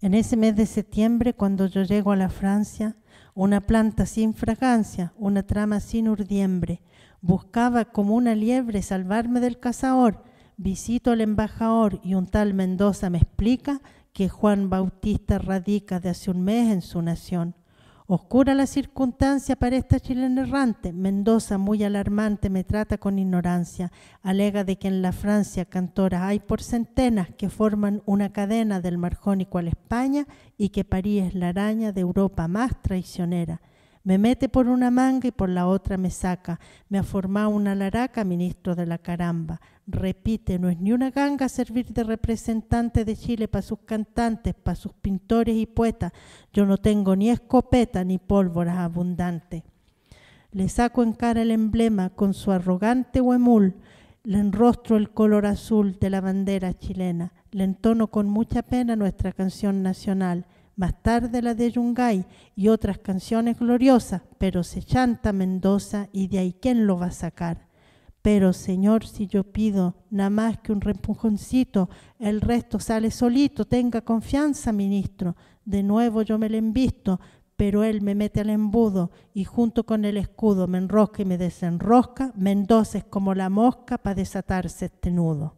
En ese mes de septiembre, cuando yo llego a la Francia, una planta sin fragancia, una trama sin urdiembre, buscaba como una liebre salvarme del cazador. Visito al embajador y un tal Mendoza me explica que Juan Bautista radica de hace un mes en su nación. Oscura la circunstancia para esta chilena errante. Mendoza, muy alarmante, me trata con ignorancia. Alega de que en la Francia, cantora, hay por centenas que forman una cadena del Marjónico a España y que París es la araña de Europa más traicionera. Me mete por una manga y por la otra me saca. Me ha formado una laraca, ministro de la caramba. Repite, no es ni una ganga servir de representante de Chile para sus cantantes, para sus pintores y poetas. Yo no tengo ni escopeta ni pólvora abundante. Le saco en cara el emblema con su arrogante huemul. Le enrostro el color azul de la bandera chilena. Le entono con mucha pena nuestra canción nacional más tarde la de Yungay y otras canciones gloriosas, pero se chanta Mendoza y de ahí quién lo va a sacar. Pero Señor, si yo pido nada más que un repujoncito, el resto sale solito, tenga confianza, ministro. De nuevo yo me le visto, pero él me mete al embudo y junto con el escudo me enrosca y me desenrosca, Mendoza es como la mosca para desatarse este nudo.